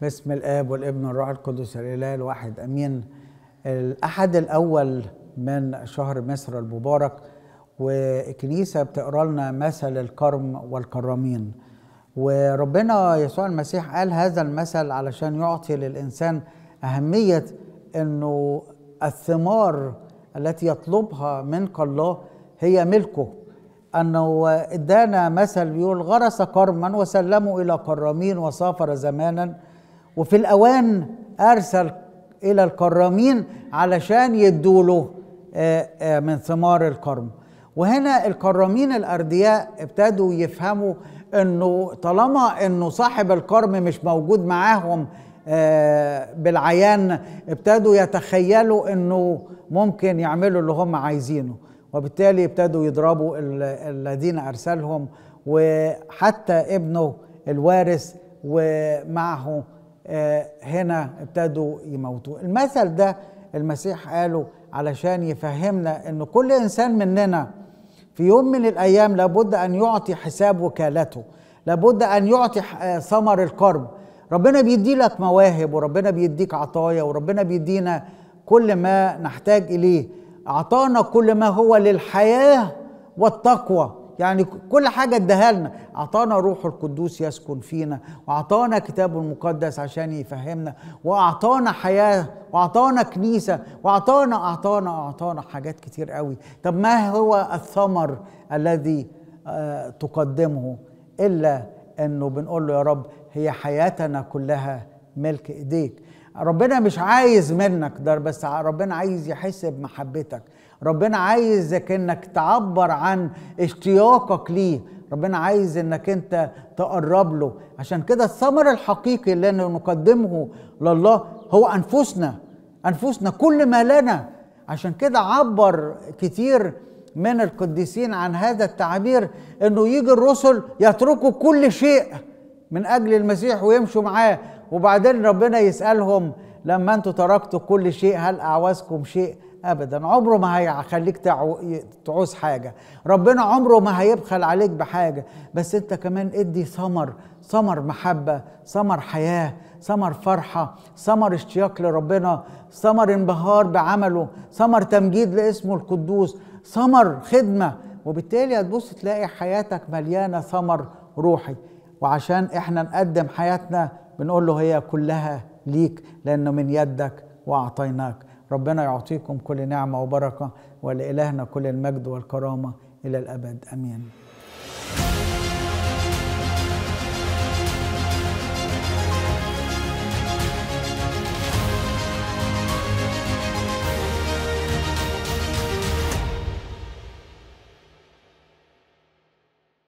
باسم الاب والابن والروح القدس الاله الواحد امين الاحد الاول من شهر مصر المبارك والكنيسه بتقرا لنا مثل الكرم والكرامين وربنا يسوع المسيح قال هذا المثل علشان يعطي للانسان اهميه انه الثمار التي يطلبها منك الله هي ملكه انه ادانا مثل بيقول غرس كرما وسلمه الى كرامين وسافر زمانا وفي الأوان أرسل إلى الكرامين علشان يدوا له آه، آه، من ثمار الكرم وهنا الكرامين الأردياء ابتدوا يفهموا أنه طالما أنه صاحب الكرم مش موجود معاهم آه، بالعيان ابتدوا يتخيلوا أنه ممكن يعملوا اللي هم عايزينه وبالتالي ابتدوا يضربوا الذين أرسلهم وحتى ابنه الوارث ومعه آه، هنا ابتدوا يموتوا المثل ده المسيح قاله علشان يفهمنا ان كل انسان مننا في يوم من الايام لابد ان يعطي حساب وكالته لابد ان يعطي آه، ثمر القرب ربنا بيدي لك مواهب وربنا بيديك عطايا وربنا بيدينا كل ما نحتاج اليه اعطانا كل ما هو للحياه والتقوى يعني كل حاجة اداها لنا أعطانا روح القدوس يسكن فينا وأعطانا كتابه المقدس عشان يفهمنا وأعطانا حياة وأعطانا كنيسة وأعطانا أعطانا أعطانا حاجات كتير قوي طب ما هو الثمر الذي آه، تقدمه إلا أنه بنقول له يا رب هي حياتنا كلها ملك إيديك ربنا مش عايز منك ده بس ربنا عايز يحس بمحبتك ربنا عايزك انك تعبر عن اشتياقك ليه ربنا عايز انك انت تقرب له عشان كده الثمر الحقيقي اللي نقدمه لله هو انفسنا انفسنا كل ما لنا عشان كده عبر كتير من القديسين عن هذا التعبير انه يجي الرسل يتركوا كل شيء من اجل المسيح ويمشوا معاه وبعدين ربنا يسألهم لما انتوا تركتوا كل شيء هل أعوزكم شيء ابدا عمره ما هيخليك تعوز حاجه ربنا عمره ما هيبخل عليك بحاجه بس انت كمان ادي ثمر ثمر محبه ثمر حياه ثمر فرحه ثمر اشتياق لربنا ثمر انبهار بعمله ثمر تمجيد لاسمه القدوس ثمر خدمه وبالتالي هتبص تلاقي حياتك مليانه ثمر روحي وعشان احنا نقدم حياتنا بنقول له هي كلها ليك لأنه من يدك وأعطيناك ربنا يعطيكم كل نعمة وبركة ولإلهنا كل المجد والكرامة إلى الأبد أمين